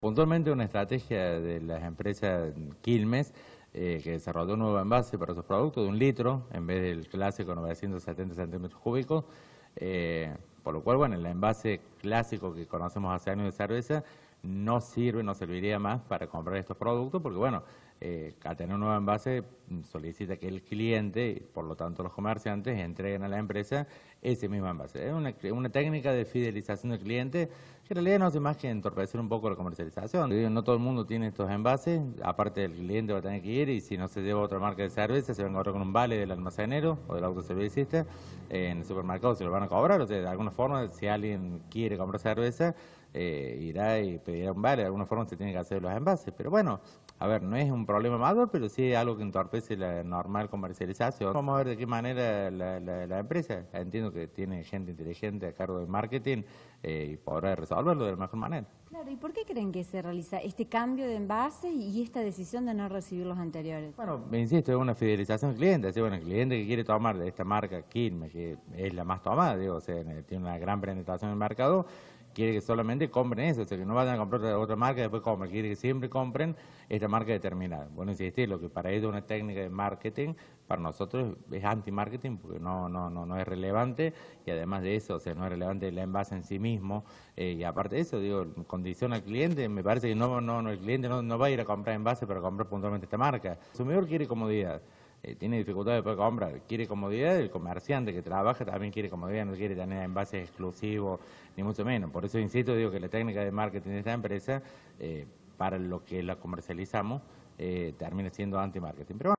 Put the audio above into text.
Puntualmente una estrategia de las empresas Quilmes eh, que desarrolló un nuevo envase para sus productos de un litro en vez del clásico 970 centímetros cúbicos, eh, por lo cual, bueno, el envase clásico que conocemos hace años de cerveza no sirve, no serviría más para comprar estos productos porque, bueno, eh, tener un nuevo envase mm, solicita que el cliente, por lo tanto los comerciantes, entreguen a la empresa ese mismo envase. Es una, técnica de fidelización del cliente que en realidad no hace más que entorpecer un poco la comercialización. No todo el mundo tiene estos envases, aparte el cliente va a tener que ir y si no se lleva otra marca de cerveza se va a encontrar con un vale del almacenero o del autoservicista, eh, en el supermercado se lo van a cobrar, o de alguna forma si alguien quiere comprar cerveza, eh, irá y pedirá un vale, de alguna forma se tiene que hacer los envases. Pero bueno, a ver, no es un problema mayor, pero sí algo que entorpece la normal comercialización. Vamos a ver de qué manera la, empresa, entiendo que tiene gente inteligente a cargo de marketing eh, y podrá resolverlo de la mejor manera. Claro, ¿y por qué creen que se realiza este cambio de envase y esta decisión de no recibir los anteriores? Bueno, me insisto, es una fidelización cliente, así, bueno, el cliente que quiere tomar de esta marca Quilmes, que es la más tomada, digo, o tiene una gran penetración en el mercado, quiere que solamente compren eso, o sea, que no vayan a comprar otra, marca y después compren, quiere que siempre compren esta marca determinada. Bueno, insistir, lo que para ellos es una técnica de marketing, para nosotros es anti-marketing porque no, no, no, no es relevante y además de eso, o sea, no es relevante la envase en sí mismo eh, y aparte de eso, digo, condiciona al cliente, me parece que no, no, no el cliente no, va a ir a comprar envase para comprar puntualmente esta marca. El consumidor quiere comodidad. Eh, tiene dificultades para comprar, quiere comodidad, el comerciante que trabaja también quiere comodidad, no quiere tener envases exclusivos, ni mucho menos. Por eso insisto, digo que la técnica de marketing de esta empresa, eh, para lo que la comercializamos, eh, termina siendo anti-marketing.